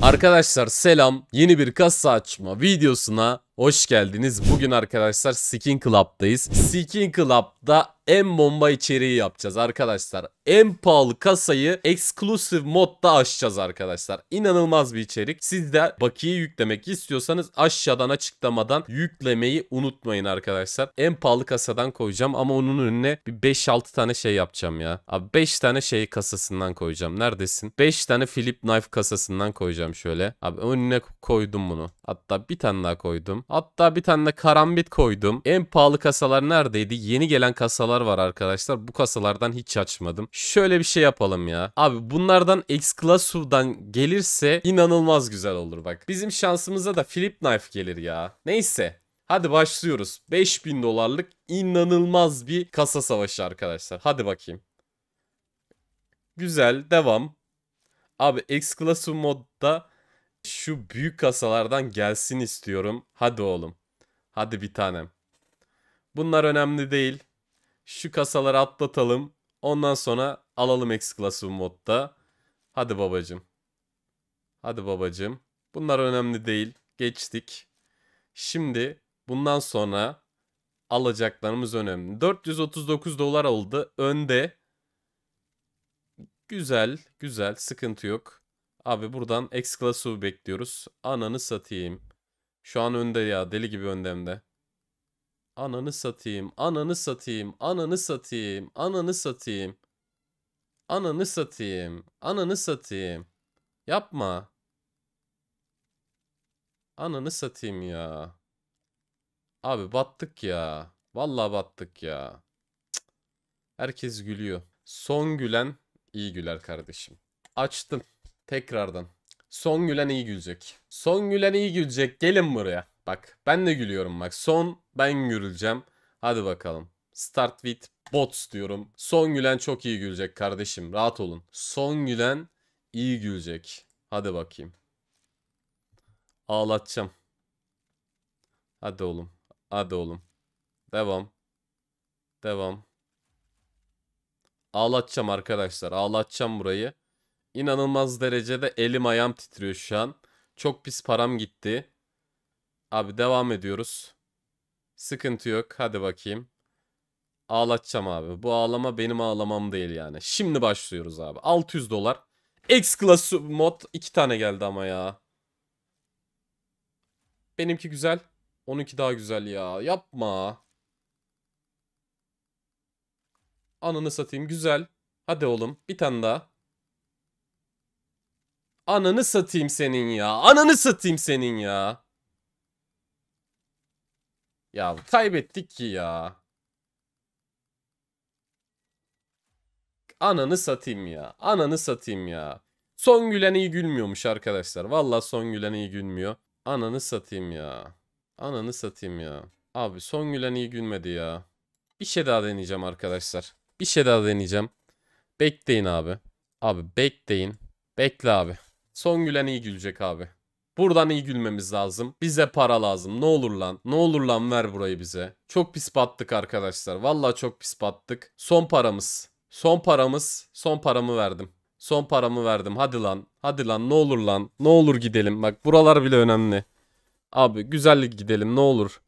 Arkadaşlar selam. Yeni bir kasa açma videosuna Hoş geldiniz. Bugün arkadaşlar Skin Club'dayız. Skin Club'da en bomba içeriği yapacağız arkadaşlar. En pahalı kasayı exclusive modda açacağız arkadaşlar. İnanılmaz bir içerik. Siz de bakiye yüklemek istiyorsanız aşağıdan açıklamadan yüklemeyi unutmayın arkadaşlar. En pahalı kasadan koyacağım ama onun önüne bir 5-6 tane şey yapacağım ya. Abi 5 tane şey kasasından koyacağım. Neredesin? 5 tane Philip Knife kasasından koyacağım şöyle. Abi önüne koydum bunu. Hatta bir tane daha koydum. Hatta bir tane de karambit koydum. En pahalı kasalar neredeydi? Yeni gelen kasalar var arkadaşlar. Bu kasalardan hiç açmadım. Şöyle bir şey yapalım ya. Abi bunlardan Exclasur'dan gelirse inanılmaz güzel olur bak. Bizim şansımıza da Flip Knife gelir ya. Neyse Hadi başlıyoruz. 5000 dolarlık inanılmaz bir kasa savaşı arkadaşlar. Hadi bakayım. Güzel. Devam. Abi Exclasur modda şu büyük kasalardan gelsin istiyorum. Hadi oğlum. Hadi bir tanem. Bunlar önemli değil. Şu kasaları atlatalım. Ondan sonra alalım Exclusive modda. Hadi babacım. Hadi babacım. Bunlar önemli değil. Geçtik. Şimdi bundan sonra alacaklarımız önemli. 439 dolar oldu. Önde. Güzel, güzel. Sıkıntı yok. Abi buradan Exclasu bekliyoruz. Ananı satayım. Şu an önde ya deli gibi öndemde. Ananı satayım, ananı satayım, ananı satayım, ananı satayım. Ananı satayım, ananı satayım. Yapma. Ananı satayım ya. Abi battık ya. Vallahi battık ya. Cık. Herkes gülüyor. Son gülen iyi güler kardeşim. Açtım. Tekrardan. Son gülen iyi gülecek. Son gülen iyi gülecek. Gelin buraya. Bak ben de gülüyorum bak. Son ben güleceğim. Hadi bakalım. Start with bots diyorum. Son gülen çok iyi gülecek kardeşim. Rahat olun. Son gülen iyi gülecek. Hadi bakayım. Ağlatacağım. Hadi oğlum. Hadi oğlum. Devam. Devam. Ağlatacağım arkadaşlar. Ağlatacağım burayı inanılmaz derecede elim ayağım titriyor şu an. Çok pis param gitti. Abi devam ediyoruz. Sıkıntı yok. Hadi bakayım. Ağlatacağım abi. Bu ağlama benim ağlamam değil yani. Şimdi başlıyoruz abi. 600 dolar. X-Class mod 2 tane geldi ama ya. Benimki güzel. 12 daha güzel ya. Yapma. Ananı satayım. Güzel. Hadi oğlum. Bir tane daha. Ananı satayım senin ya. Ananı satayım senin ya. Ya kaybettik ki ya. Ananı satayım ya. Ananı satayım ya. Son gülen iyi gülmüyormuş arkadaşlar. Valla son gülen iyi gülmüyor. Ananı satayım ya. Ananı satayım ya. Abi son gülen iyi gülmedi ya. Bir şey daha deneyeceğim arkadaşlar. Bir şey daha deneyeceğim. Bekleyin abi. Abi bekleyin. Bekle abi. Son gülen iyi gülecek abi. Buradan iyi gülmemiz lazım. Bize para lazım. Ne olur lan. Ne olur lan ver burayı bize. Çok pis battık arkadaşlar. Valla çok pis battık. Son paramız. Son paramız. Son paramı verdim. Son paramı verdim. Hadi lan. Hadi lan ne olur lan. Ne olur gidelim. Bak buralar bile önemli. Abi güzellik gidelim ne olur.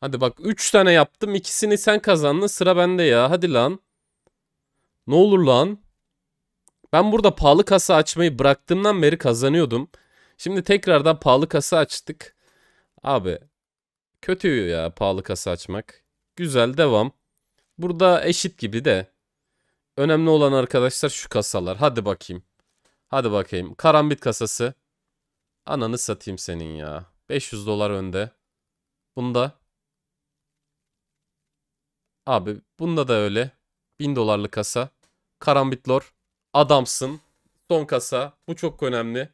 Hadi bak 3 tane yaptım. İkisini sen kazandın. Sıra bende ya. Hadi lan. Ne olur lan. Ben burada pahalı kasa açmayı bıraktığımdan beri kazanıyordum. Şimdi tekrardan pahalı kasa açtık. Abi kötü ya pahalı kasa açmak. Güzel devam. Burada eşit gibi de. Önemli olan arkadaşlar şu kasalar. Hadi bakayım. Hadi bakayım. Karambit kasası. Ananı satayım senin ya. 500 dolar önde. Bunda. Abi bunda da öyle. 1000 dolarlık kasa. Karambit Karambitlor adamsın. Son kasa. Bu çok önemli.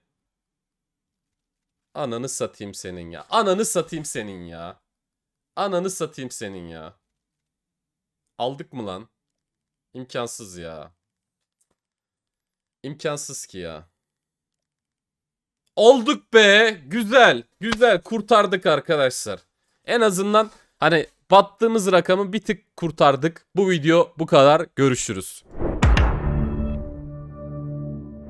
Ananı satayım senin ya. Ananı satayım senin ya. Ananı satayım senin ya. Aldık mı lan? İmkansız ya. İmkansız ki ya. Olduk be. Güzel. Güzel. Kurtardık arkadaşlar. En azından hani battığımız rakamı bir tık kurtardık. Bu video bu kadar. Görüşürüz.